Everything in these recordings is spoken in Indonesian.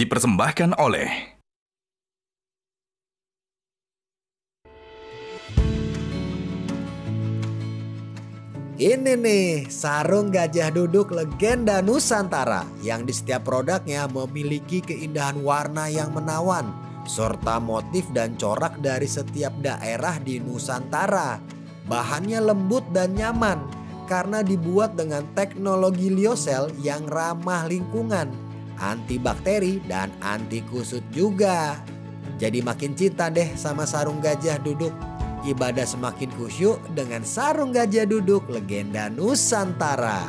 dipersembahkan oleh Ini nih, sarung gajah duduk legenda Nusantara yang di setiap produknya memiliki keindahan warna yang menawan serta motif dan corak dari setiap daerah di Nusantara. Bahannya lembut dan nyaman karena dibuat dengan teknologi liosel yang ramah lingkungan antibakteri, dan anti kusut juga. Jadi makin cinta deh sama sarung gajah duduk. Ibadah semakin khusyuk dengan sarung gajah duduk legenda Nusantara.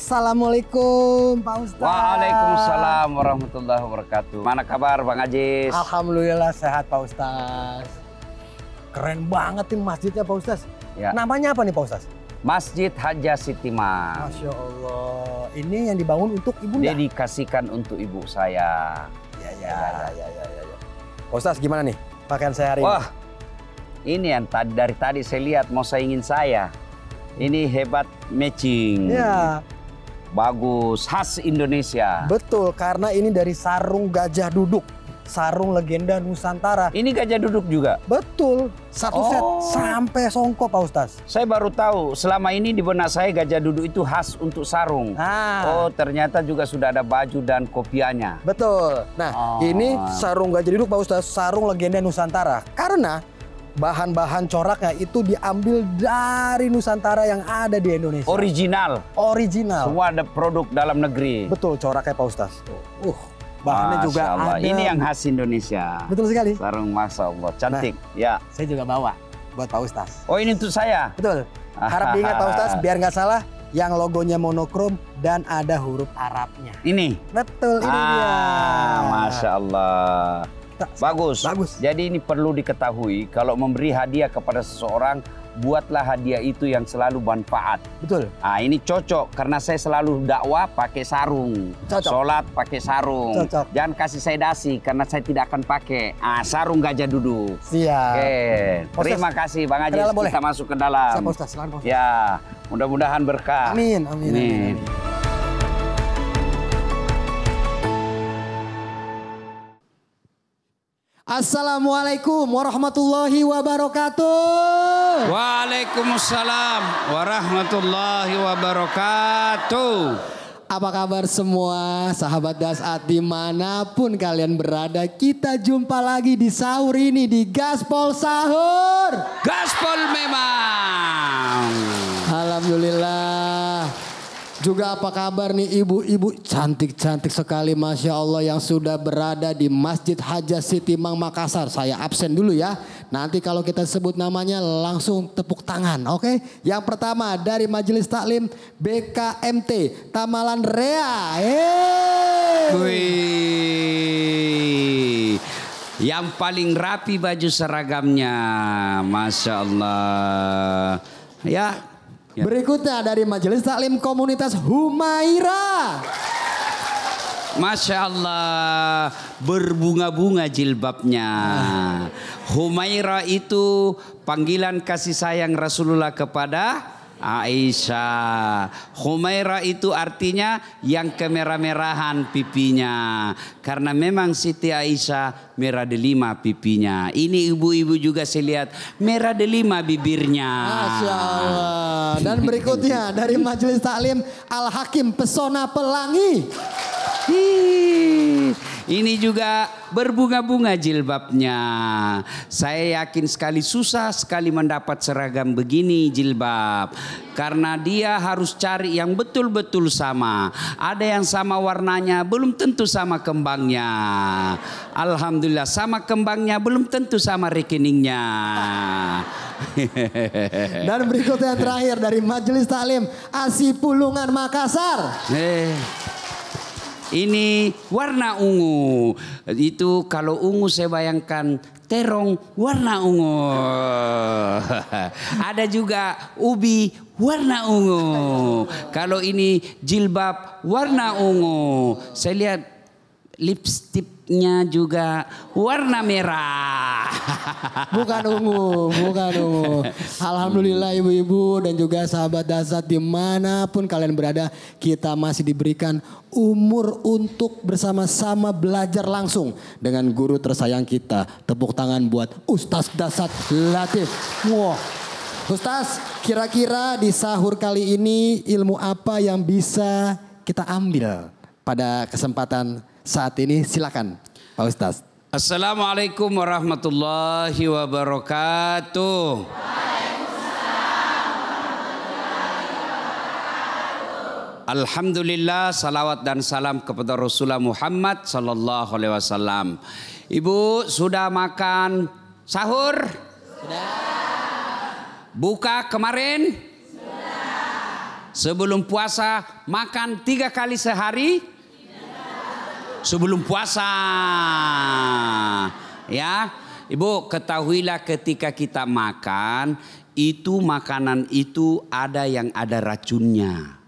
Assalamualaikum Pak Ustaz. Waalaikumsalam warahmatullahi wabarakatuh. Mana kabar Bang Ajis? Alhamdulillah sehat Pak Ustaz. Keren banget nih masjidnya Pak Ustaz. Ya. Namanya apa nih Pak Ustaz? Masjid Haja Sitima. Masya Allah. Ini yang dibangun untuk ibunda? Dedikasikan untuk ibu saya. Ya, ya, ya, ya, ya, ya. ya. ya. Pak Ustaz gimana nih pakaian saya hari Wah, ini? Ini yang dari tadi saya lihat mau saya ingin saya. Ini hebat matching. Ya, Bagus, khas Indonesia. Betul, karena ini dari sarung gajah duduk. Sarung legenda Nusantara. Ini gajah duduk juga? Betul. Satu oh. set sampai songkok Pak Ustaz. Saya baru tahu, selama ini di benak saya gajah duduk itu khas untuk sarung. Ah. Oh, ternyata juga sudah ada baju dan kopiannya. Betul. Nah, oh. ini sarung gajah duduk Pak Ustaz, sarung legenda Nusantara. Karena bahan-bahan coraknya itu diambil dari Nusantara yang ada di Indonesia. Original. Original. Semua ada produk dalam negeri. Betul coraknya Pak Ustaz. Uh, bahannya Masya juga Allah. ada. Ini yang khas Indonesia. Betul sekali. Sarung Masya Allah, nah, cantik. Nah, ya. Saya juga bawa buat Pak Ustaz. Oh ini untuk saya? Betul. Harap diingat Pak Ustaz biar nggak salah yang logonya monokrom dan ada huruf Arabnya. Ini? Betul, ini ah, dia. Masya Allah. Bagus. Bagus. Jadi ini perlu diketahui kalau memberi hadiah kepada seseorang buatlah hadiah itu yang selalu manfaat. Betul. ah ini cocok karena saya selalu dakwah pakai sarung. Cocok. Sholat pakai sarung. Cocok. Jangan kasih saya dasi karena saya tidak akan pakai. Ah, sarung gajah duduk. Iya. Oke. Okay. Terima kasih Bang Haji. Kita masuk ke dalam. Siap, Ustaz. Ustaz. Ya, mudah-mudahan berkah. Amin. Amin. amin. amin. Assalamualaikum warahmatullahi wabarakatuh. Waalaikumsalam warahmatullahi wabarakatuh. Apa kabar semua sahabat Dasat dimanapun kalian berada kita jumpa lagi di sahur ini di Gaspol Sahur. Gaspol memang. Alhamdulillah juga apa kabar nih ibu-ibu cantik-cantik sekali Masya Allah yang sudah berada di Masjid Haja Siti Mang Makassar. Saya absen dulu ya. Nanti kalau kita sebut namanya langsung tepuk tangan oke. Okay? Yang pertama dari Majelis Taklim BKMT Tamalan Rea. Yang paling rapi baju seragamnya. Masya Allah. Ya Ya. Berikutnya dari Majelis Taklim Komunitas Humaira. Masya Allah, berbunga-bunga jilbabnya. Ah. Humaira itu panggilan kasih sayang Rasulullah kepada Aisyah. Humaira itu artinya yang kemerah-merahan pipinya. Karena memang Siti Aisyah merah delima pipinya. Ini ibu-ibu juga saya lihat merah delima bibirnya. Masya Allah. Dan berikutnya dari Majelis Taklim Al-Hakim Pesona Pelangi. Hii. Ini juga berbunga-bunga jilbabnya. Saya yakin sekali susah sekali mendapat seragam begini jilbab. Karena dia harus cari yang betul-betul sama. Ada yang sama warnanya belum tentu sama kembangnya. Alhamdulillah sama kembangnya belum tentu sama rekeningnya. Dan berikutnya yang terakhir dari Majelis Taklim Asipulungan Makassar. Hey. Eh. Ini warna ungu. Itu kalau ungu saya bayangkan terong warna ungu. Ada juga ubi warna ungu. Kalau ini jilbab warna ungu. Saya lihat lipstick kulitnya juga warna merah. Bukan ungu, bukan ungu. Alhamdulillah ibu-ibu dan juga sahabat dasar dimanapun kalian berada. Kita masih diberikan umur untuk bersama-sama belajar langsung. Dengan guru tersayang kita. Tepuk tangan buat Ustaz Dasat Latif. Wow. Ustaz, kira-kira di sahur kali ini ilmu apa yang bisa kita ambil pada kesempatan saat ini. Silakan Pak Ustaz. Assalamualaikum warahmatullahi wabarakatuh. Alhamdulillah salawat dan salam kepada Rasulullah Muhammad sallallahu alaihi wasallam. Ibu sudah makan sahur? Sudah. Buka kemarin? Sudah. Sebelum puasa makan tiga kali sehari? sebelum puasa. Ya, Ibu ketahuilah ketika kita makan itu makanan itu ada yang ada racunnya.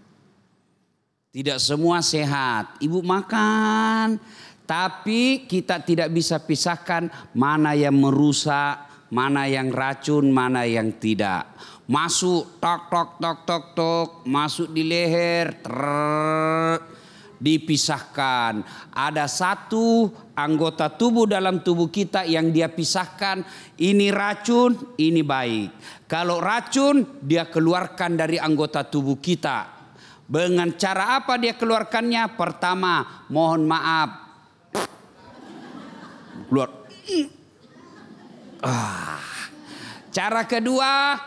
Tidak semua sehat. Ibu makan tapi kita tidak bisa pisahkan mana yang merusak, mana yang racun, mana yang tidak. Masuk tok tok tok tok tok, masuk di leher, trrr, dipisahkan. Ada satu anggota tubuh dalam tubuh kita yang dia pisahkan. Ini racun, ini baik. Kalau racun, dia keluarkan dari anggota tubuh kita. Dengan cara apa dia keluarkannya? Pertama, mohon maaf. Keluar. Ah. Cara kedua,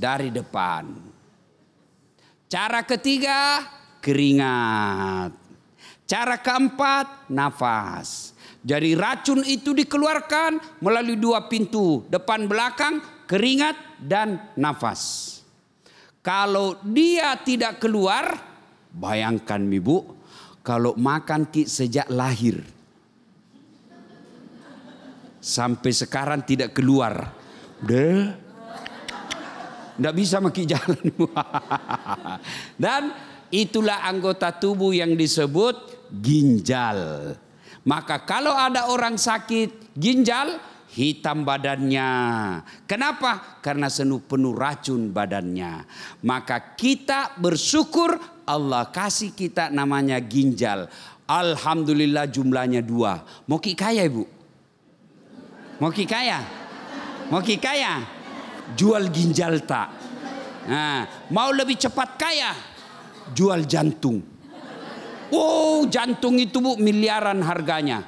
dari depan. Cara ketiga, keringat. Cara keempat, nafas. Jadi racun itu dikeluarkan melalui dua pintu, depan belakang, keringat dan nafas. Kalau dia tidak keluar, bayangkan Ibu, kalau makan ki sejak lahir sampai sekarang tidak keluar. Deh. Tidak bisa maki jalan. Dan Itulah anggota tubuh yang disebut ginjal. Maka kalau ada orang sakit ginjal, hitam badannya. Kenapa? Karena senuh penuh racun badannya. Maka kita bersyukur Allah kasih kita namanya ginjal. Alhamdulillah jumlahnya dua. Mau ki kaya ibu? Mau ki kaya? Mau ki kaya? Jual ginjal tak? Nah, mau lebih cepat kaya? jual jantung. Wow, jantung itu bu miliaran harganya.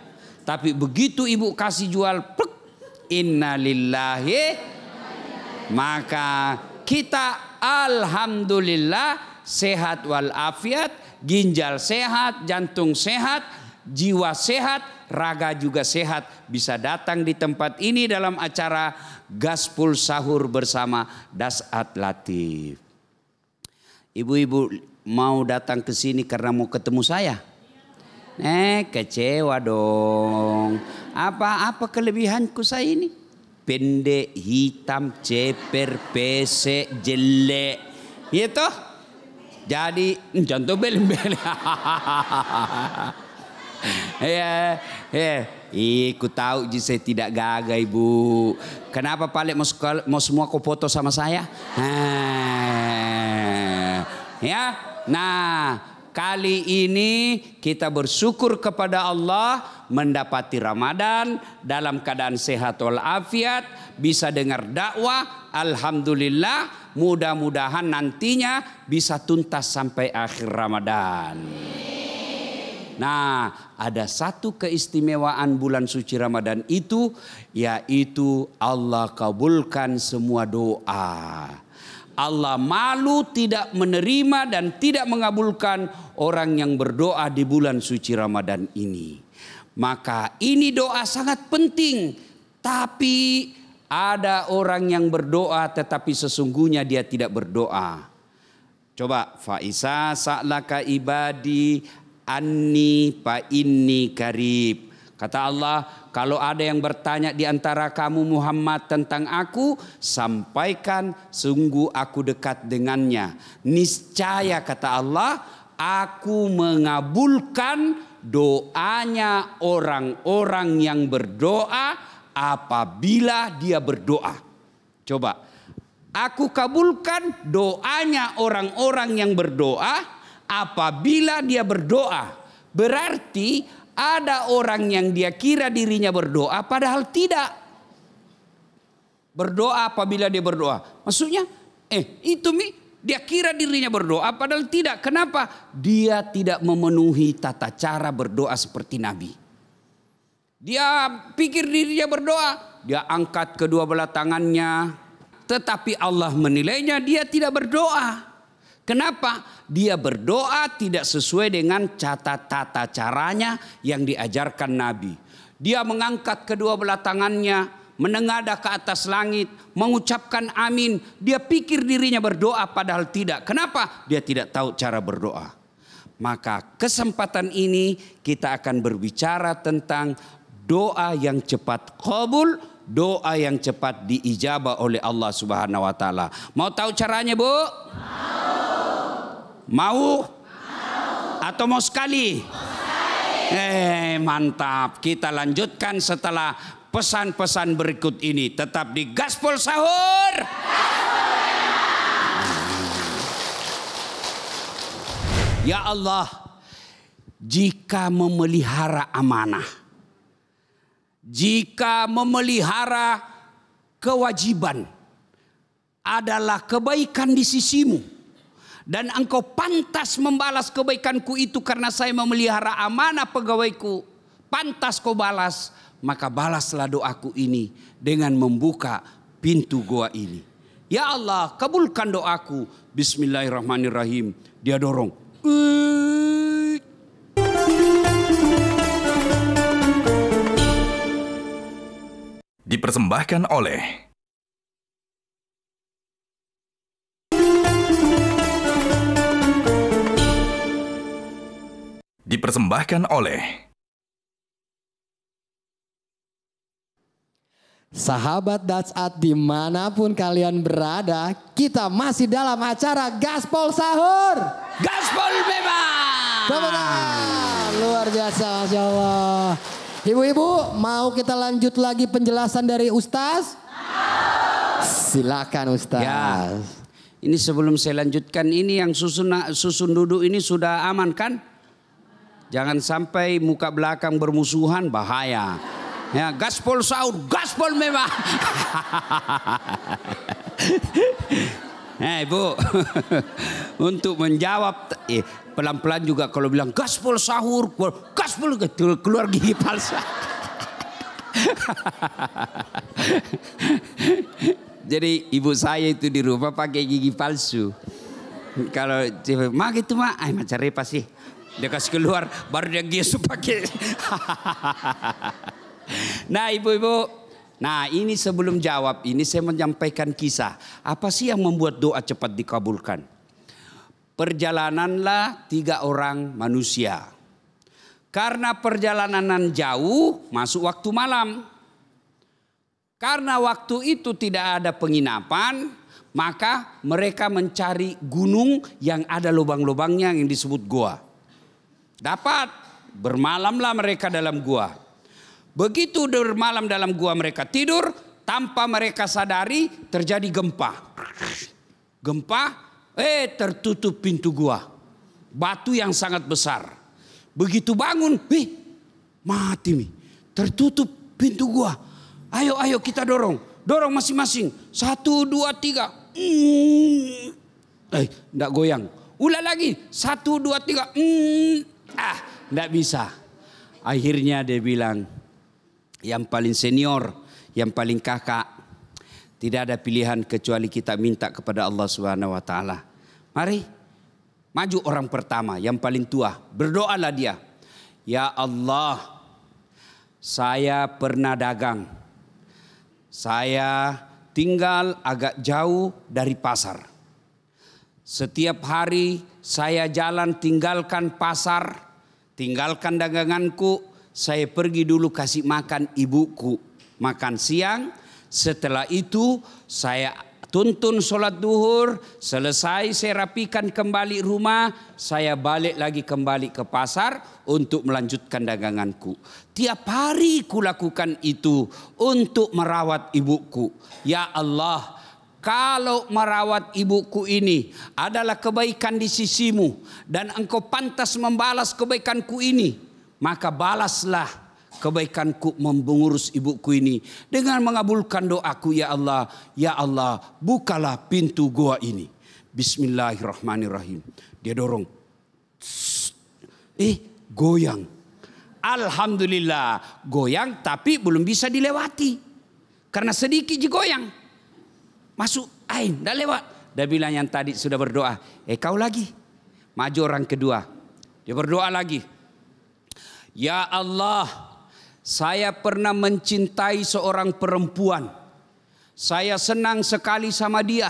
Tapi begitu ibu kasih jual, plek, innalillahi. Maka kita alhamdulillah sehat walafiat, ginjal sehat, jantung sehat, jiwa sehat, raga juga sehat. Bisa datang di tempat ini dalam acara Gaspul Sahur bersama Dasat Latif. Ibu-ibu mau datang ke sini karena mau ketemu saya? Eh kecewa dong. Apa-apa kelebihanku saya ini? Pendek, hitam, ceper, pesek, jelek. Iya toh? Jadi contoh bel-bel. Ya, ya. Iku ku tahu ji saya tidak gagah ibu. Kenapa paling mau, mau semua kau foto sama saya? Hei. Ya. Nah, kali ini kita bersyukur kepada Allah mendapati Ramadan dalam keadaan sehat walafiat, bisa dengar dakwah, alhamdulillah mudah-mudahan nantinya bisa tuntas sampai akhir Ramadan. Nah, ada satu keistimewaan bulan suci Ramadan itu yaitu Allah kabulkan semua doa. Allah malu tidak menerima dan tidak mengabulkan orang yang berdoa di bulan suci Ramadan ini. Maka ini doa sangat penting, tapi ada orang yang berdoa tetapi sesungguhnya dia tidak berdoa. Coba Faisa sa'laka ibadi anni fa inni karib. Kata Allah, kalau ada yang bertanya di antara kamu Muhammad tentang aku, sampaikan sungguh aku dekat dengannya. Niscaya kata Allah, aku mengabulkan doanya orang-orang yang berdoa apabila dia berdoa. Coba, aku kabulkan doanya orang-orang yang berdoa apabila dia berdoa. Berarti ada orang yang dia kira dirinya berdoa padahal tidak. Berdoa apabila dia berdoa. Maksudnya, eh itu mi dia kira dirinya berdoa padahal tidak. Kenapa? Dia tidak memenuhi tata cara berdoa seperti Nabi. Dia pikir dirinya berdoa, dia angkat kedua belah tangannya, tetapi Allah menilainya dia tidak berdoa. Kenapa? Dia berdoa tidak sesuai dengan tata-tata caranya yang diajarkan Nabi. Dia mengangkat kedua belah tangannya, menengadah ke atas langit, mengucapkan amin. Dia pikir dirinya berdoa padahal tidak. Kenapa? Dia tidak tahu cara berdoa. Maka kesempatan ini kita akan berbicara tentang doa yang cepat kabul, doa yang cepat diijabah oleh Allah Subhanahu wa taala. Mau tahu caranya, Bu? Mau. Mau? Mau. Atau mau sekali? Mau sekali. Eh, mantap. Kita lanjutkan setelah pesan-pesan berikut ini. Tetap di Gaspol Sahur. Ya Allah, jika memelihara amanah, jika memelihara kewajiban adalah kebaikan di sisimu dan engkau pantas membalas kebaikanku itu karena saya memelihara amanah pegawaiku. Pantas kau balas. Maka balaslah doaku ini dengan membuka pintu goa ini. Ya Allah kabulkan doaku. Bismillahirrahmanirrahim. Dia dorong. Dipersembahkan oleh dipersembahkan oleh Sahabat Datsat dimanapun kalian berada, kita masih dalam acara Gaspol Sahur. Gaspol Bebas. Tepuk Luar biasa Masya Allah. Ibu-ibu mau kita lanjut lagi penjelasan dari Ustaz? Silakan Ustaz. Ya. Ini sebelum saya lanjutkan ini yang susun susun duduk ini sudah aman kan? Jangan sampai muka belakang bermusuhan bahaya. Ya, gaspol saud, gaspol memang. eh, Ibu. Untuk menjawab eh, pelan-pelan juga kalau bilang gaspol sahur, gaspol keluar gigi palsu. Jadi ibu saya itu di rumah pakai gigi palsu. Kalau mak itu mak, ay ah, macam repa sih. Dia kasih keluar, baru dia gesu pakai. nah ibu-ibu, nah ini sebelum jawab, ini saya menyampaikan kisah. Apa sih yang membuat doa cepat dikabulkan? Perjalananlah tiga orang manusia. Karena perjalanan jauh, masuk waktu malam. Karena waktu itu tidak ada penginapan, maka mereka mencari gunung yang ada lubang-lubangnya yang disebut goa. Dapat. Bermalamlah mereka dalam gua. Begitu bermalam dalam gua mereka tidur, tanpa mereka sadari terjadi gempa. Gempa, eh tertutup pintu gua. Batu yang sangat besar. Begitu bangun, wih mati nih. Tertutup pintu gua. Ayo, ayo kita dorong. Dorong masing-masing. Satu, dua, tiga. Mm. Eh, enggak goyang. Ulang lagi. Satu, dua, tiga. Mm. Ah, tidak bisa. Akhirnya dia bilang, yang paling senior, yang paling kakak, tidak ada pilihan kecuali kita minta kepada Allah Subhanahu wa taala. Mari maju orang pertama yang paling tua, berdoalah dia. Ya Allah, saya pernah dagang. Saya tinggal agak jauh dari pasar. Setiap hari saya jalan tinggalkan pasar, tinggalkan daganganku, saya pergi dulu kasih makan ibuku. Makan siang, setelah itu saya tuntun sholat duhur, selesai saya rapikan kembali rumah, saya balik lagi kembali ke pasar untuk melanjutkan daganganku. Tiap hari kulakukan itu untuk merawat ibuku. Ya Allah, kalau merawat ibuku ini adalah kebaikan di sisimu dan engkau pantas membalas kebaikanku ini, maka balaslah kebaikanku mengurus ibuku ini dengan mengabulkan doaku ya Allah, ya Allah, bukalah pintu gua ini. Bismillahirrahmanirrahim. Dia dorong. eh, goyang. Alhamdulillah, goyang tapi belum bisa dilewati. Karena sedikit digoyang. goyang Masuk ain, dah lewat. Dia bilang yang tadi sudah berdoa. Eh kau lagi. Maju orang kedua. Dia berdoa lagi. Ya Allah, saya pernah mencintai seorang perempuan. Saya senang sekali sama dia.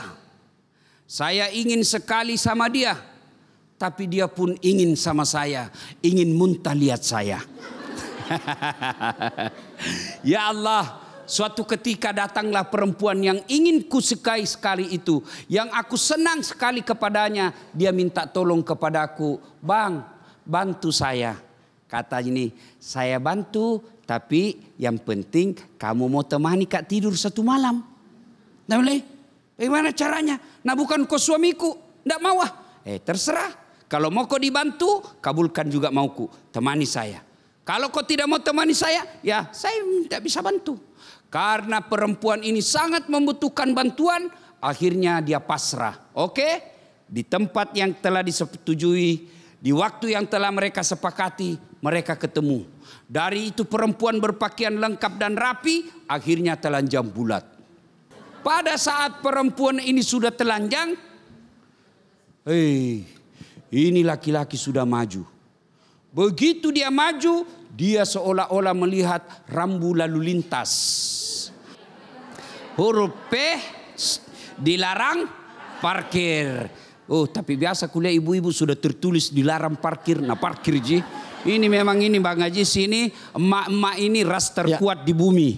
Saya ingin sekali sama dia. Tapi dia pun ingin sama saya. Ingin muntah lihat saya. ya Allah, Suatu ketika datanglah perempuan yang ingin kusukai sekali itu. Yang aku senang sekali kepadanya. Dia minta tolong kepadaku. Bang, bantu saya. Kata ini, saya bantu. Tapi yang penting kamu mau temani kak tidur satu malam. Nah boleh? Bagaimana caranya? Nah bukan kau suamiku. Tidak mau ah. Eh terserah. Kalau mau kau dibantu, kabulkan juga mauku. Temani saya. Kalau kau tidak mau temani saya, ya saya tidak bisa bantu. Karena perempuan ini sangat membutuhkan bantuan, akhirnya dia pasrah. Oke? Di tempat yang telah disetujui, di waktu yang telah mereka sepakati, mereka ketemu. Dari itu perempuan berpakaian lengkap dan rapi, akhirnya telanjang bulat. Pada saat perempuan ini sudah telanjang, hei, ini laki-laki sudah maju. Begitu dia maju, dia seolah-olah melihat rambu lalu lintas. Huruf P dilarang parkir. Oh, tapi biasa kuliah ibu-ibu sudah tertulis dilarang parkir. Nah, parkir ji. Ini memang ini Bang Haji sini emak-emak ini ras ya. terkuat ya. di bumi.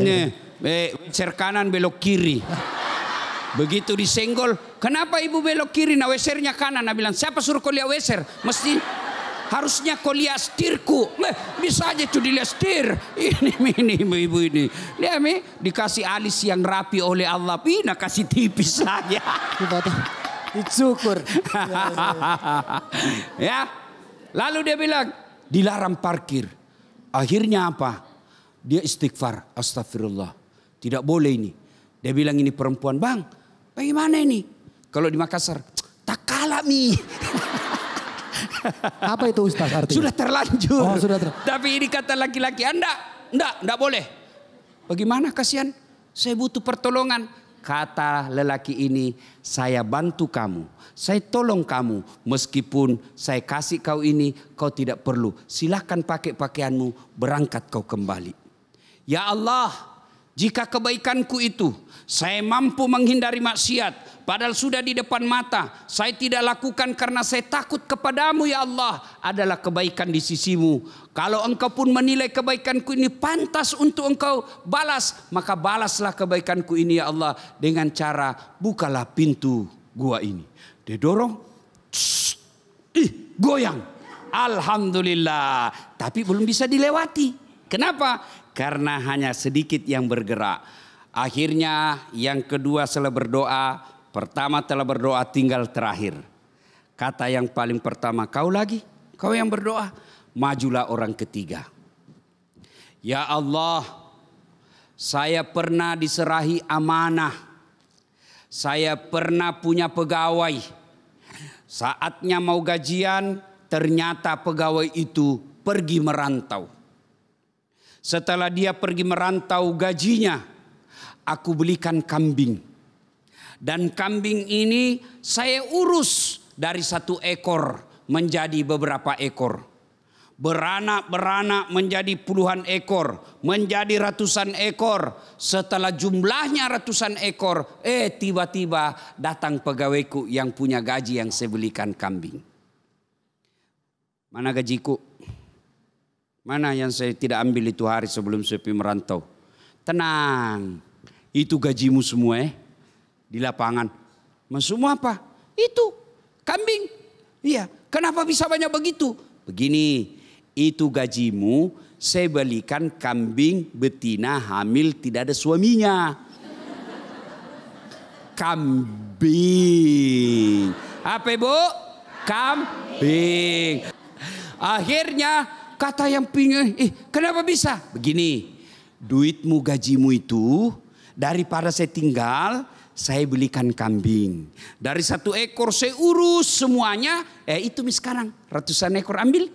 ini eh, wecer kanan belok kiri. Begitu disenggol, kenapa ibu belok kiri? Nah wesernya kanan. Nah bilang, siapa suruh kuliah weser? Mesti Harusnya kau lihat setirku. Eh, bisa aja tuh dilihat setir. Ini, ini, ibu ini. Lihat mi, dikasih alis yang rapi oleh Allah. Bina kasih tipis saja. Syukur. ya. Lalu dia bilang, dilarang parkir. Akhirnya apa? Dia istighfar. Astagfirullah. Tidak boleh ini. Dia bilang ini perempuan, bang bagaimana ini? Kalau di Makassar, tak kalah mi. Apa itu Ustaz artinya? Sudah terlanjur. Oh, sudah ter... Tapi ini kata laki-laki, anda, enggak, enggak boleh. Bagaimana kasihan? Saya butuh pertolongan. Kata lelaki ini, saya bantu kamu. Saya tolong kamu. Meskipun saya kasih kau ini, kau tidak perlu. Silahkan pakai pakaianmu, berangkat kau kembali. Ya Allah, jika kebaikanku itu saya mampu menghindari maksiat, padahal sudah di depan mata. Saya tidak lakukan karena saya takut kepadamu ya Allah. Adalah kebaikan di sisimu. Kalau engkau pun menilai kebaikanku ini pantas untuk engkau balas. Maka balaslah kebaikanku ini ya Allah. Dengan cara bukalah pintu gua ini. Dia dorong. ih, goyang. Alhamdulillah. Tapi belum bisa dilewati. Kenapa? Karena hanya sedikit yang bergerak Akhirnya yang kedua setelah berdoa, pertama telah berdoa tinggal terakhir. Kata yang paling pertama, kau lagi, kau yang berdoa, majulah orang ketiga. Ya Allah, saya pernah diserahi amanah. Saya pernah punya pegawai. Saatnya mau gajian, ternyata pegawai itu pergi merantau. Setelah dia pergi merantau gajinya aku belikan kambing. Dan kambing ini saya urus dari satu ekor menjadi beberapa ekor. Beranak-beranak menjadi puluhan ekor, menjadi ratusan ekor. Setelah jumlahnya ratusan ekor, eh tiba-tiba datang pegawaiku yang punya gaji yang saya belikan kambing. Mana gajiku? Mana yang saya tidak ambil itu hari sebelum saya merantau? merantau? Tenang, itu gajimu semua eh. Di lapangan. Mas semua apa? Itu. Kambing. Iya. Kenapa bisa banyak begitu? Begini. Itu gajimu saya belikan kambing betina hamil tidak ada suaminya. Kambing. Apa ibu? Kambing. Akhirnya kata yang pingin, eh, kenapa bisa? Begini, duitmu gajimu itu Daripada saya tinggal, saya belikan kambing. Dari satu ekor saya urus semuanya. Eh itu sekarang ratusan ekor ambil.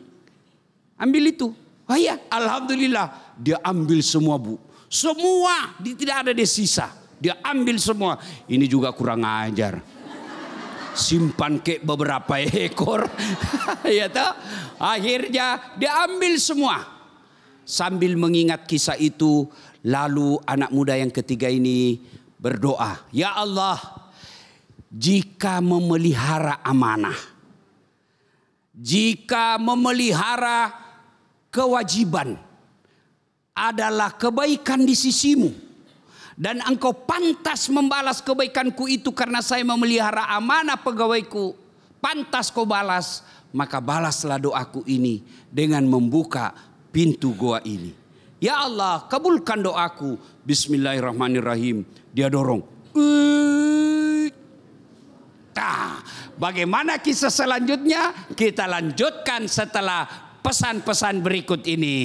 Ambil itu. Oh iya, Alhamdulillah. Dia ambil semua bu. Semua, dia tidak ada di sisa. Dia ambil semua. Ini juga kurang ajar. Simpan ke beberapa ekor. ya toh? Akhirnya dia ambil semua. Sambil mengingat kisah itu, Lalu anak muda yang ketiga ini berdoa, "Ya Allah, jika memelihara amanah, jika memelihara kewajiban adalah kebaikan di sisimu." Dan engkau pantas membalas kebaikanku itu karena saya memelihara amanah pegawaiku. Pantas kau balas maka balaslah doaku ini dengan membuka pintu goa ini. Ya Allah kabulkan doaku. Bismillahirrahmanirrahim. Dia dorong. Nah, bagaimana kisah selanjutnya? Kita lanjutkan setelah pesan-pesan berikut ini.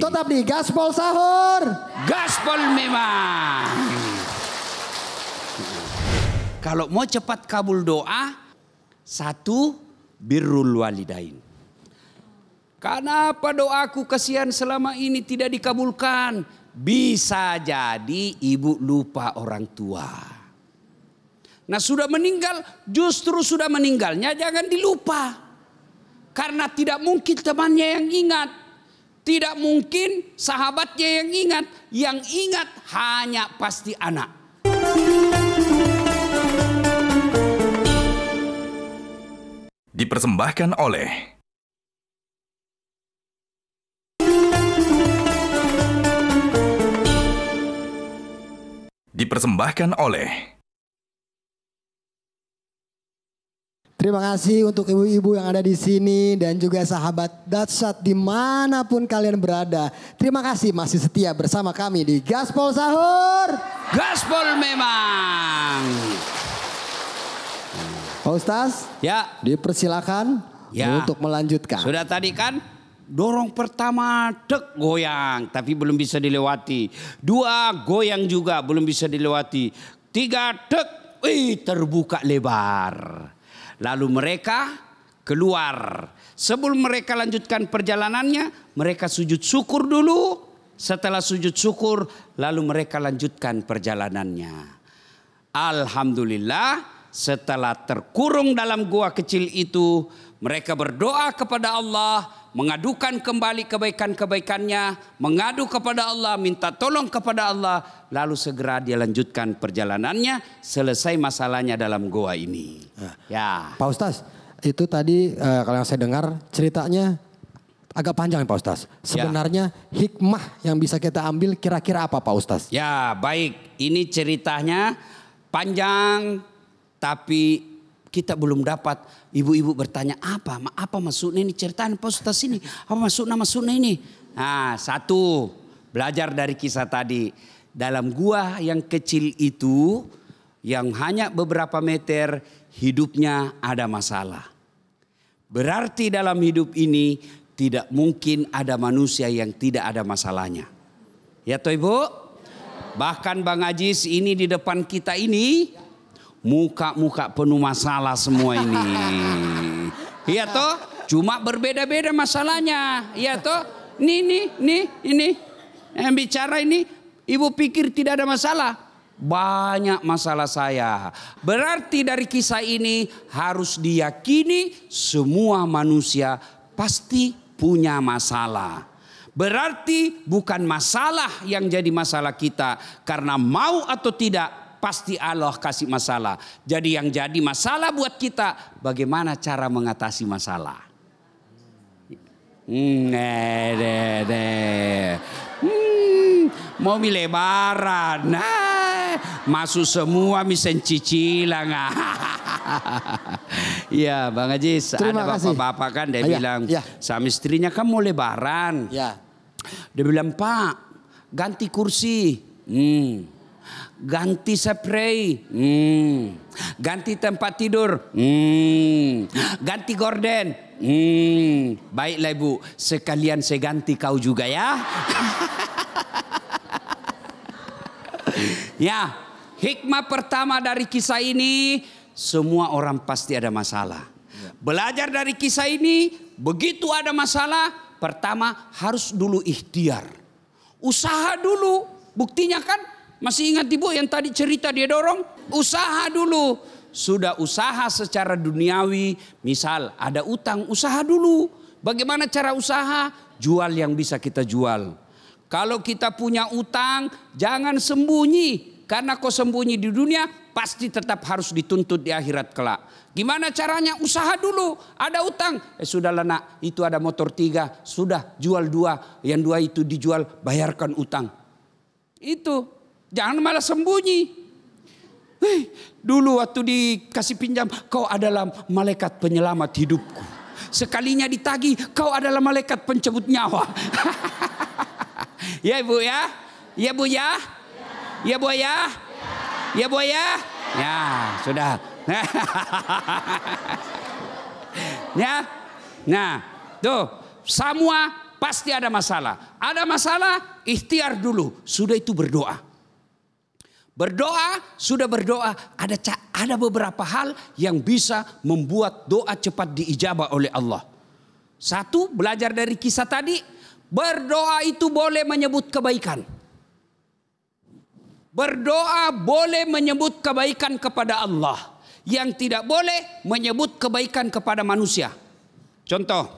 Tetap di Gaspol Sahur. Gaspol memang. Kalau mau cepat kabul doa, satu birrul walidain. Karena apa doaku kasihan selama ini tidak dikabulkan? Bisa jadi ibu lupa orang tua. Nah sudah meninggal, justru sudah meninggalnya jangan dilupa. Karena tidak mungkin temannya yang ingat. Tidak mungkin sahabatnya yang ingat. Yang ingat hanya pasti anak. Dipersembahkan oleh dipersembahkan oleh Terima kasih untuk ibu-ibu yang ada di sini dan juga sahabat Datsat dimanapun kalian berada. Terima kasih masih setia bersama kami di Gaspol Sahur. Gaspol memang. Pak Ustaz, ya. dipersilakan ya. untuk melanjutkan. Sudah tadi kan Dorong pertama dek goyang tapi belum bisa dilewati. Dua goyang juga belum bisa dilewati. Tiga dek wih terbuka lebar. Lalu mereka keluar. Sebelum mereka lanjutkan perjalanannya, mereka sujud syukur dulu. Setelah sujud syukur, lalu mereka lanjutkan perjalanannya. Alhamdulillah, setelah terkurung dalam gua kecil itu, mereka berdoa kepada Allah mengadukan kembali kebaikan-kebaikannya, mengadu kepada Allah, minta tolong kepada Allah, lalu segera dia lanjutkan perjalanannya, selesai masalahnya dalam goa ini. ya. ya. Pak Ustaz, itu tadi uh, kalau yang saya dengar ceritanya agak panjang ya, Pak Ustaz. Ya. Sebenarnya ya. hikmah yang bisa kita ambil kira-kira apa Pak Ustaz? Ya, baik. Ini ceritanya panjang tapi kita belum dapat Ibu-ibu bertanya apa? Apa maksudnya ini ceritaan pastor ini Apa maksudnya maksudnya ini? Nah satu belajar dari kisah tadi dalam gua yang kecil itu yang hanya beberapa meter hidupnya ada masalah. Berarti dalam hidup ini tidak mungkin ada manusia yang tidak ada masalahnya. Ya toh ibu? Bahkan Bang Ajis ini di depan kita ini muka-muka penuh masalah semua ini. Iya toh? Cuma berbeda-beda masalahnya. Iya toh? Nih, nih, nih, ini. Yang bicara ini, ibu pikir tidak ada masalah. Banyak masalah saya. Berarti dari kisah ini harus diyakini semua manusia pasti punya masalah. Berarti bukan masalah yang jadi masalah kita. Karena mau atau tidak pasti Allah kasih masalah. Jadi yang jadi masalah buat kita, bagaimana cara mengatasi masalah? Hmm, eh, deh, deh. Hmm, mau milih lebaran, nah, masuk semua misen cicilan. Iya, Bang Ajis, Terima ada bapak-bapak kan dia oh, iya, bilang ya. sama istrinya kan mau lebaran. Ya. Dia bilang, "Pak, ganti kursi." Hmm ganti spray, hmm. ganti tempat tidur, hmm. ganti gorden. Hmm. Baiklah ibu, sekalian saya ganti kau juga ya. ya, hikmah pertama dari kisah ini, semua orang pasti ada masalah. Ya. Belajar dari kisah ini, begitu ada masalah, pertama harus dulu ikhtiar. Usaha dulu, buktinya kan masih ingat ibu yang tadi cerita dia dorong? Usaha dulu. Sudah usaha secara duniawi. Misal ada utang, usaha dulu. Bagaimana cara usaha? Jual yang bisa kita jual. Kalau kita punya utang, jangan sembunyi. Karena kau sembunyi di dunia, pasti tetap harus dituntut di akhirat kelak. Gimana caranya? Usaha dulu. Ada utang. Eh sudah lah nak, itu ada motor tiga. Sudah, jual dua. Yang dua itu dijual, bayarkan utang. Itu Jangan malah sembunyi. Hei, eh, dulu waktu dikasih pinjam, kau adalah malaikat penyelamat hidupku. Sekalinya ditagi, kau adalah malaikat pencabut nyawa. ya ibu ya, ya bu ya, ya bu ya, ya bu ya, ya sudah. ya, nah tuh semua pasti ada masalah. Ada masalah, ikhtiar dulu. Sudah itu berdoa. Berdoa, sudah berdoa, ada ada beberapa hal yang bisa membuat doa cepat diijabah oleh Allah. Satu, belajar dari kisah tadi, berdoa itu boleh menyebut kebaikan. Berdoa boleh menyebut kebaikan kepada Allah. Yang tidak boleh menyebut kebaikan kepada manusia. Contoh,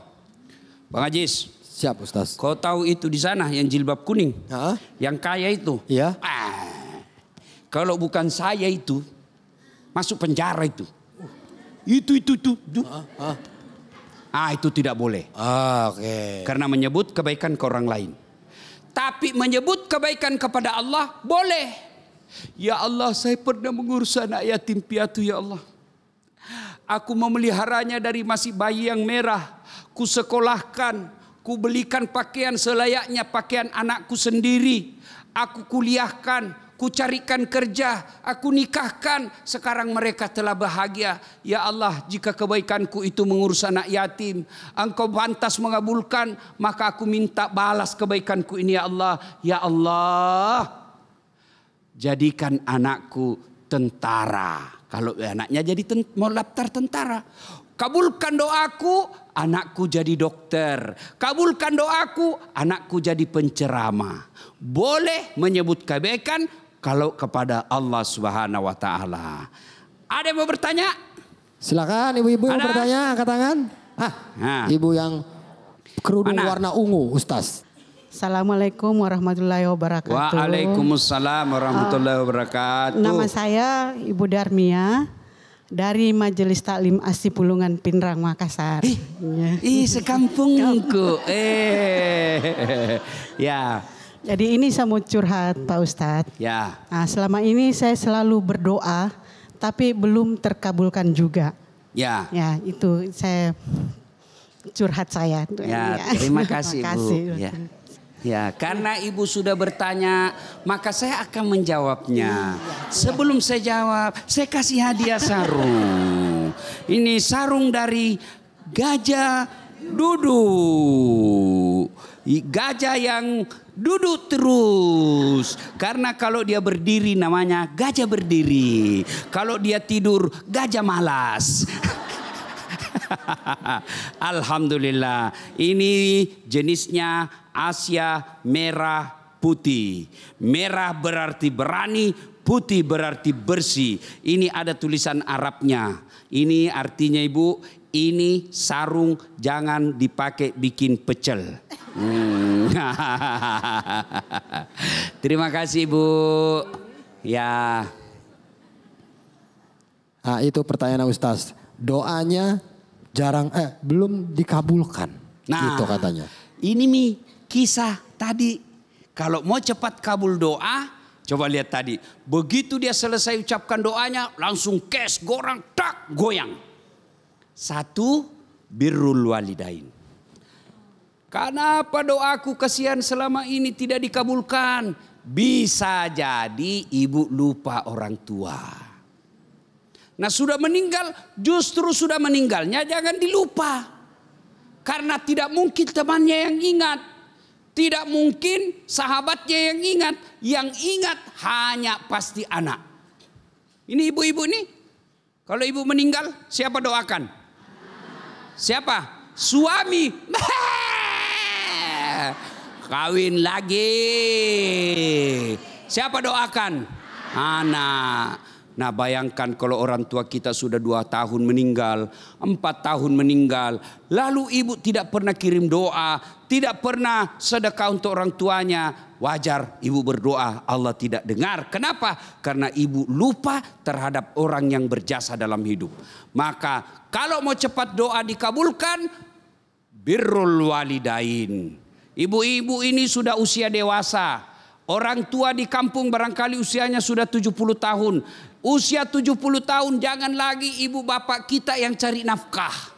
Bang Ajis. Siap Ustaz. Kau tahu itu di sana yang jilbab kuning. Ha? Yang kaya itu. Ya. Ah, kalau bukan saya itu masuk penjara itu. Itu itu itu. itu. Ah, ah. ah itu tidak boleh. Ah, Oke. Okay. Karena menyebut kebaikan ke orang lain. Tapi menyebut kebaikan kepada Allah boleh. Ya Allah saya pernah mengurus anak yatim piatu ya Allah. Aku memeliharanya dari masih bayi yang merah. Ku sekolahkan, ku belikan pakaian selayaknya pakaian anakku sendiri. Aku kuliahkan, ku carikan kerja, aku nikahkan. Sekarang mereka telah bahagia. Ya Allah, jika kebaikanku itu mengurus anak yatim, engkau pantas mengabulkan, maka aku minta balas kebaikanku ini ya Allah. Ya Allah, jadikan anakku tentara. Kalau anaknya jadi tent mau daftar tentara. Kabulkan doaku, anakku jadi dokter. Kabulkan doaku, anakku jadi penceramah. Boleh menyebut kebaikan, kalau kepada Allah Subhanahu wa taala. Ada yang mau bertanya? Silakan ibu-ibu yang bertanya angkat tangan. Ah, ibu yang kerudung Mana? warna ungu, Ustaz. Assalamualaikum warahmatullahi wabarakatuh. Waalaikumsalam warahmatullahi wabarakatuh. Nama saya Ibu Darmia dari Majelis Taklim Asi Pulungan Pinrang Makassar. Ih, ya. ih sekampungku. eh, ya. Jadi ini saya mau curhat Pak Ustadz. Ya. Nah, selama ini saya selalu berdoa tapi belum terkabulkan juga. Ya. Ya, itu saya curhat saya. Ya, ya. terima kasih, terima kasih Bu. Ya. Ya, karena ibu sudah bertanya, maka saya akan menjawabnya. Iya. Sebelum saya jawab, saya kasih hadiah sarung. Ini sarung dari gajah duduk gajah yang duduk terus. Karena kalau dia berdiri namanya gajah berdiri. Kalau dia tidur gajah malas. Alhamdulillah. Ini jenisnya Asia merah putih. Merah berarti berani, putih berarti bersih. Ini ada tulisan Arabnya. Ini artinya Ibu, ini sarung jangan dipakai bikin pecel. Hmm. Terima kasih Bu. Ya. Nah, itu pertanyaan Ustaz. Doanya jarang eh belum dikabulkan. Nah, itu katanya. Ini mi kisah tadi kalau mau cepat kabul doa, coba lihat tadi. Begitu dia selesai ucapkan doanya, langsung cash gorang tak goyang. Satu, birrul walidain. Kenapa doaku kasihan selama ini tidak dikabulkan? Bisa jadi ibu lupa orang tua. Nah sudah meninggal, justru sudah meninggalnya jangan dilupa. Karena tidak mungkin temannya yang ingat. Tidak mungkin sahabatnya yang ingat. Yang ingat hanya pasti anak. Ini ibu-ibu ini, Kalau ibu meninggal siapa doakan? Siapa? Suami. Kawin lagi. Siapa doakan? Anak. Nah bayangkan kalau orang tua kita sudah dua tahun meninggal, empat tahun meninggal, lalu ibu tidak pernah kirim doa, tidak pernah sedekah untuk orang tuanya, wajar ibu berdoa Allah tidak dengar. Kenapa? Karena ibu lupa terhadap orang yang berjasa dalam hidup. Maka kalau mau cepat doa dikabulkan, birrul walidain. Ibu-ibu ini sudah usia dewasa. Orang tua di kampung barangkali usianya sudah 70 tahun. Usia 70 tahun jangan lagi ibu bapak kita yang cari nafkah.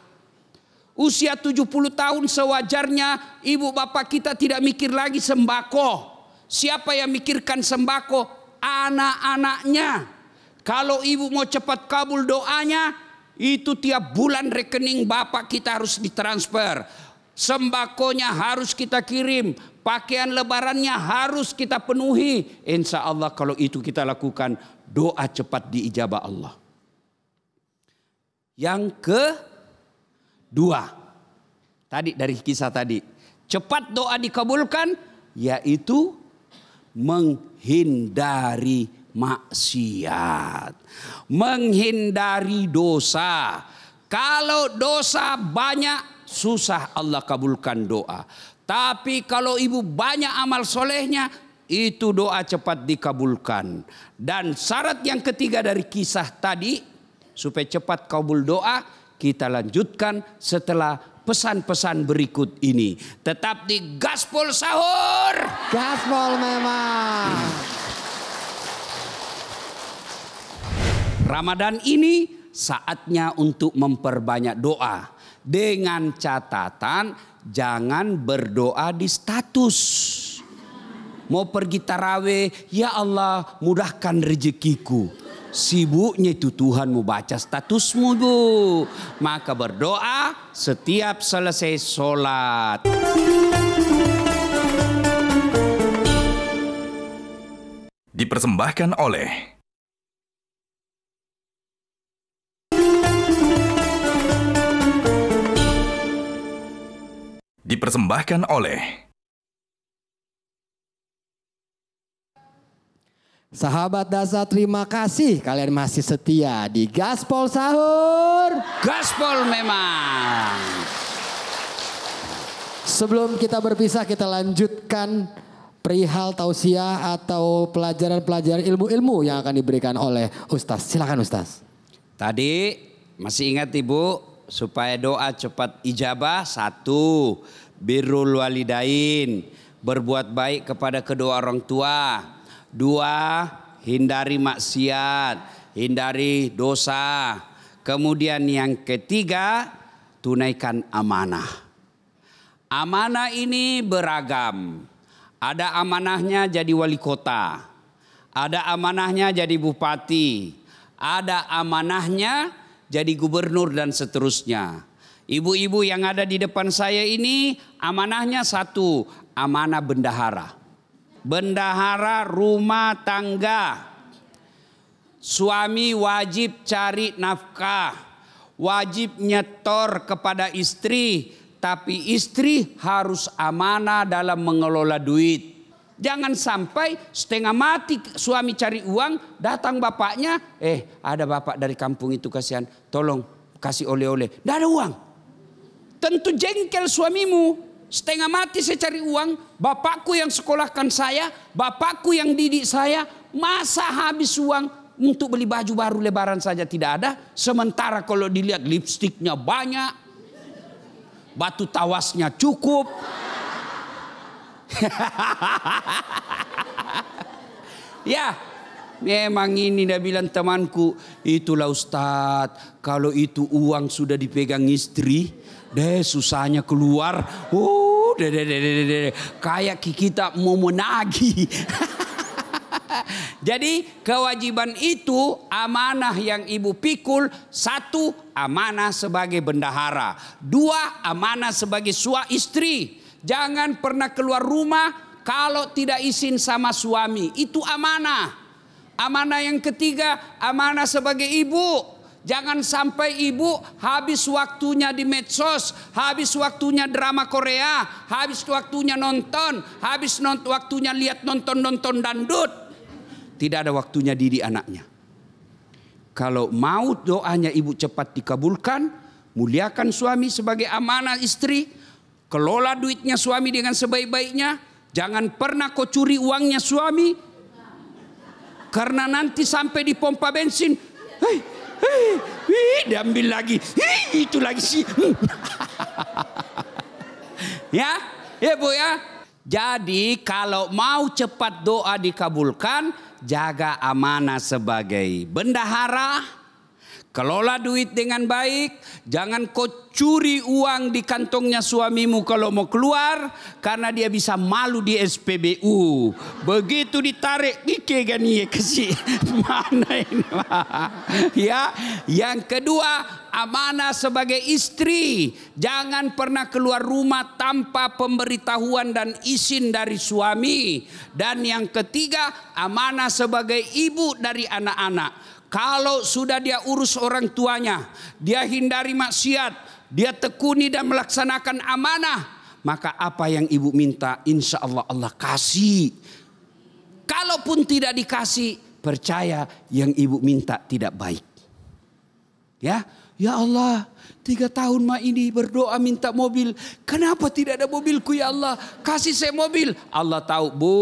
Usia 70 tahun sewajarnya ibu bapak kita tidak mikir lagi sembako. Siapa yang mikirkan sembako? Anak-anaknya. Kalau ibu mau cepat kabul doanya, itu tiap bulan rekening bapak kita harus ditransfer. Sembakonya harus kita kirim, pakaian lebarannya harus kita penuhi. Insya Allah kalau itu kita lakukan, doa cepat diijabah Allah. Yang ke Dua. Tadi dari kisah tadi. Cepat doa dikabulkan yaitu menghindari maksiat. Menghindari dosa. Kalau dosa banyak susah Allah kabulkan doa. Tapi kalau ibu banyak amal solehnya itu doa cepat dikabulkan. Dan syarat yang ketiga dari kisah tadi supaya cepat kabul doa kita lanjutkan setelah pesan-pesan berikut ini. Tetap di Gaspol Sahur. Gaspol memang. Ramadan ini saatnya untuk memperbanyak doa. Dengan catatan jangan berdoa di status. Mau pergi taraweh, ya Allah mudahkan rezekiku Sibuknya itu Tuhan mau baca statusmu Bu. Maka berdoa setiap selesai sholat. Dipersembahkan oleh dipersembahkan oleh Sahabat Dasa terima kasih kalian masih setia di Gaspol Sahur. Gaspol memang. Sebelum kita berpisah kita lanjutkan perihal tausiah atau pelajaran-pelajaran ilmu-ilmu yang akan diberikan oleh Ustaz. Silakan Ustaz. Tadi masih ingat Ibu supaya doa cepat ijabah satu birrul walidain berbuat baik kepada kedua orang tua Dua, hindari maksiat, hindari dosa. Kemudian yang ketiga, tunaikan amanah. Amanah ini beragam. Ada amanahnya jadi wali kota. Ada amanahnya jadi bupati. Ada amanahnya jadi gubernur dan seterusnya. Ibu-ibu yang ada di depan saya ini amanahnya satu, amanah bendahara bendahara rumah tangga. Suami wajib cari nafkah, wajib nyetor kepada istri, tapi istri harus amanah dalam mengelola duit. Jangan sampai setengah mati suami cari uang, datang bapaknya, eh ada bapak dari kampung itu kasihan, tolong kasih oleh-oleh. Tidak ada uang. Tentu jengkel suamimu. Setengah mati saya cari uang, bapakku yang sekolahkan saya, bapakku yang didik saya, masa habis uang untuk beli baju baru lebaran saja tidak ada. Sementara kalau dilihat lipstiknya banyak, batu tawasnya cukup. ya, Memang ini dia bilang temanku, itulah Ustadz, kalau itu uang sudah dipegang istri, Deh susahnya keluar. Uh, deh, deh, deh, deh, deh. Kayak kita mau menagi. Jadi kewajiban itu amanah yang ibu pikul. Satu amanah sebagai bendahara. Dua amanah sebagai sua istri. Jangan pernah keluar rumah kalau tidak izin sama suami. Itu amanah. Amanah yang ketiga amanah sebagai ibu. Jangan sampai ibu habis waktunya di medsos, habis waktunya drama Korea, habis waktunya nonton, habis non waktunya lihat nonton-nonton dandut. Tidak ada waktunya diri anaknya. Kalau mau doanya ibu cepat dikabulkan, muliakan suami sebagai amanah istri, kelola duitnya suami dengan sebaik-baiknya, jangan pernah kau curi uangnya suami. Karena nanti sampai di pompa bensin, hei. Wih, diambil lagi. Hih, itu lagi sih. ya, ya Bu ya. Jadi kalau mau cepat doa dikabulkan, jaga amanah sebagai bendahara, Kelola duit dengan baik, jangan kau curi uang di kantongnya suamimu kalau mau keluar karena dia bisa malu di SPBU. Begitu ditarik ike ganie kesi mana ini. ya, yang kedua amanah sebagai istri, jangan pernah keluar rumah tanpa pemberitahuan dan izin dari suami. Dan yang ketiga, amanah sebagai ibu dari anak-anak kalau sudah dia urus orang tuanya, dia hindari maksiat, dia tekuni dan melaksanakan amanah, maka apa yang ibu minta, insya Allah Allah kasih. Kalaupun tidak dikasih, percaya yang ibu minta tidak baik. Ya, Ya Allah, tiga tahun mah ini berdoa minta mobil. Kenapa tidak ada mobilku ya Allah? Kasih saya mobil. Allah tahu bu,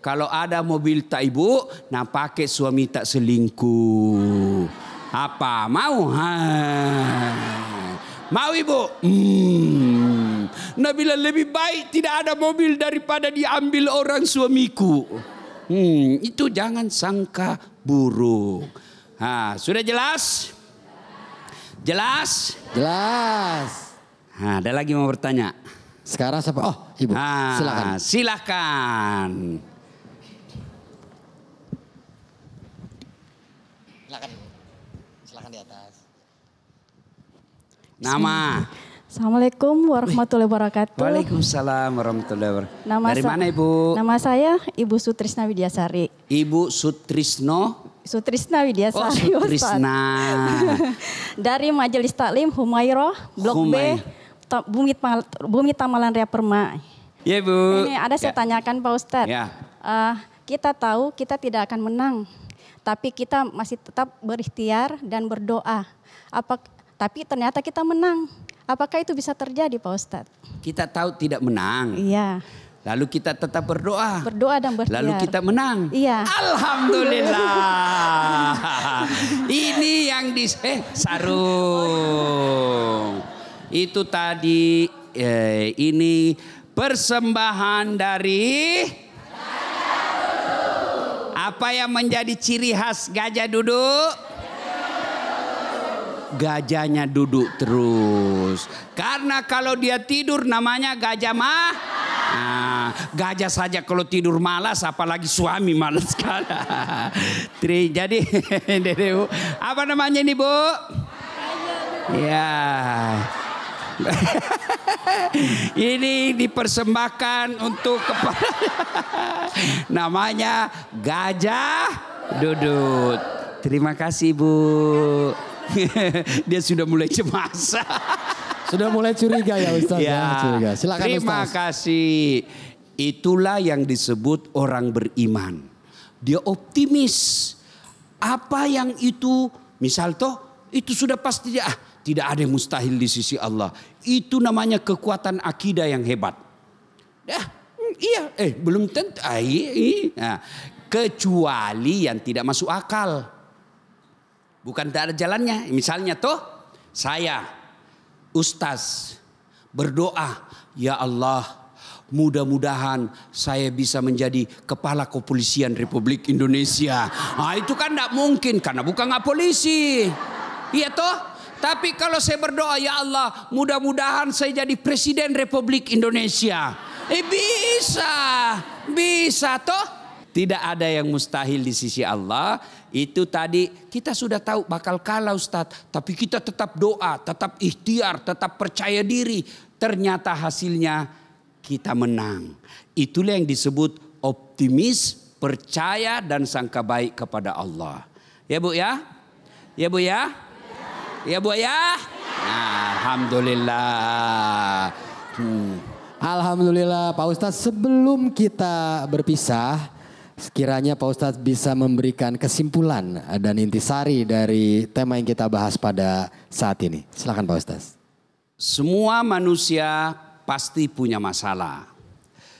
kalau ada mobil tak ibu, nah pakai suami tak selingkuh. Apa mau? Ha. Mau ibu? Hmm. Nabila lebih baik tidak ada mobil daripada diambil orang suamiku. Hmm, itu jangan sangka buruk. Ha, sudah jelas? Jelas? Jelas. Nah, ada lagi mau bertanya? Sekarang siapa? Oh, Ibu. Nah, silakan. Silakan. Silakan. Silakan di atas. Nama. Assalamualaikum warahmatullahi wabarakatuh. Waalaikumsalam warahmatullahi wabarakatuh. Nama Dari mana Ibu? Nama saya Ibu Sutrisna Widyasari. Ibu Sutrisno Oh, Sutrisna Sari oh, Sutrisna. Dari Majelis Taklim Humairoh Blok Humay. B, Bumi, Bumi Tamalan Ria Perma. Iya Bu. Ini ada saya ya. tanyakan Pak Ustadz. Ya. Uh, kita tahu kita tidak akan menang, tapi kita masih tetap berikhtiar dan berdoa. Apa, tapi ternyata kita menang. Apakah itu bisa terjadi Pak Ustadz? Kita tahu tidak menang. Iya. Lalu kita tetap berdoa. Berdoa dan berdoa. Lalu kita menang. Iya. Alhamdulillah. Ini yang di eh, sarung. Itu tadi eh, ini persembahan dari Gajah duduk. Apa yang menjadi ciri khas gajah duduk? gajahnya duduk terus. Karena kalau dia tidur namanya gajah mah. Nah, gajah saja kalau tidur malas apalagi suami malas kalah. Tri, jadi apa namanya ini, Bu? Ya. ini dipersembahkan untuk kepala namanya gajah duduk. Terima kasih, Bu. Dia sudah mulai cemas. sudah mulai curiga ya Ustaz. Ya. ya Terima Ustaz. kasih. Itulah yang disebut orang beriman. Dia optimis. Apa yang itu misal toh itu sudah pasti ah, tidak ada yang mustahil di sisi Allah. Itu namanya kekuatan akidah yang hebat. Dah, hmm, iya, eh belum tentu. Ah, iya, iya. Nah, kecuali yang tidak masuk akal. Bukan tidak ada jalannya. Misalnya tuh saya ustaz berdoa, ya Allah, mudah-mudahan saya bisa menjadi kepala kepolisian Republik Indonesia. Nah, itu kan tidak mungkin karena bukan nggak polisi. Iya toh? Tapi kalau saya berdoa ya Allah, mudah-mudahan saya jadi presiden Republik Indonesia. Eh bisa, bisa toh? Tidak ada yang mustahil di sisi Allah itu tadi kita sudah tahu bakal kalah Ustadz. Tapi kita tetap doa, tetap ikhtiar, tetap percaya diri. Ternyata hasilnya kita menang. Itulah yang disebut optimis, percaya dan sangka baik kepada Allah. Ya Bu ya? Ya Bu ya? Ya Bu ya? Nah, Alhamdulillah. Hmm. Alhamdulillah Pak Ustadz sebelum kita berpisah Sekiranya Pak Ustadz bisa memberikan kesimpulan dan intisari dari tema yang kita bahas pada saat ini. silakan Pak Ustadz. Semua manusia pasti punya masalah.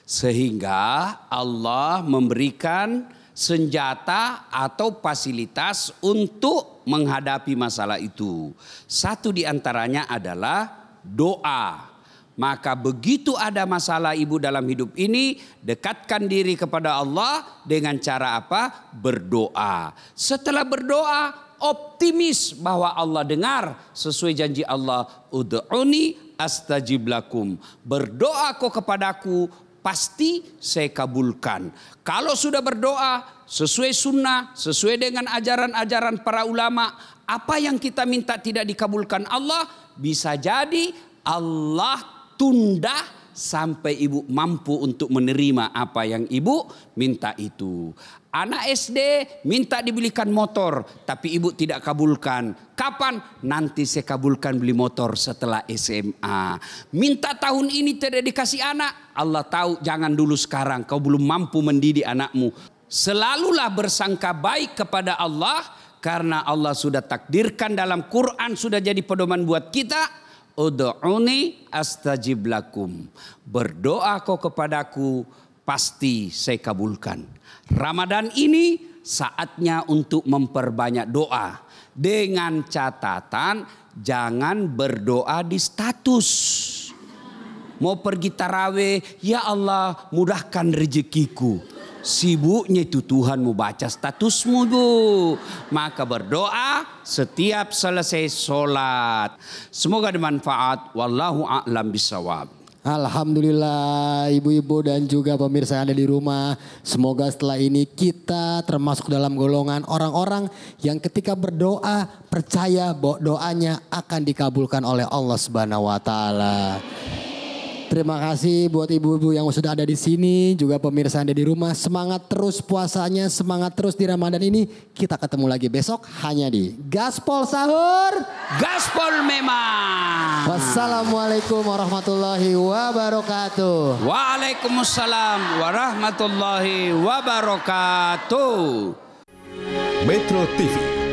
Sehingga Allah memberikan senjata atau fasilitas untuk menghadapi masalah itu. Satu di antaranya adalah doa. Maka begitu ada masalah ibu dalam hidup ini, dekatkan diri kepada Allah dengan cara apa? Berdoa. Setelah berdoa, optimis bahwa Allah dengar sesuai janji Allah. Udu'uni astajib lakum. Berdoa kau kepadaku, pasti saya kabulkan. Kalau sudah berdoa sesuai sunnah, sesuai dengan ajaran-ajaran para ulama, apa yang kita minta tidak dikabulkan Allah, bisa jadi Allah tunda sampai ibu mampu untuk menerima apa yang ibu minta itu. Anak SD minta dibelikan motor, tapi ibu tidak kabulkan. Kapan? Nanti saya kabulkan beli motor setelah SMA. Minta tahun ini tidak dikasih anak. Allah tahu jangan dulu sekarang, kau belum mampu mendidik anakmu. Selalulah bersangka baik kepada Allah, karena Allah sudah takdirkan dalam Quran, sudah jadi pedoman buat kita Udu'uni astajib lakum. Berdoa kau kepadaku, pasti saya kabulkan. Ramadan ini saatnya untuk memperbanyak doa. Dengan catatan jangan berdoa di status. Mau pergi taraweh, ya Allah mudahkan rezekiku. Sibuknya itu Tuhan mau baca statusmu bu. Maka berdoa setiap selesai sholat. Semoga bermanfaat. Wallahu a'lam bisawab. Alhamdulillah ibu-ibu dan juga pemirsa yang ada di rumah. Semoga setelah ini kita termasuk dalam golongan orang-orang yang ketika berdoa percaya bahwa doanya akan dikabulkan oleh Allah Subhanahu wa taala. Terima kasih buat ibu-ibu yang sudah ada di sini, juga pemirsa Anda di rumah. Semangat terus puasanya, semangat terus di Ramadan ini. Kita ketemu lagi besok hanya di Gaspol Sahur. Gaspol memang. Wassalamualaikum warahmatullahi wabarakatuh. Waalaikumsalam warahmatullahi wabarakatuh. Metro TV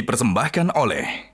dipersembahkan oleh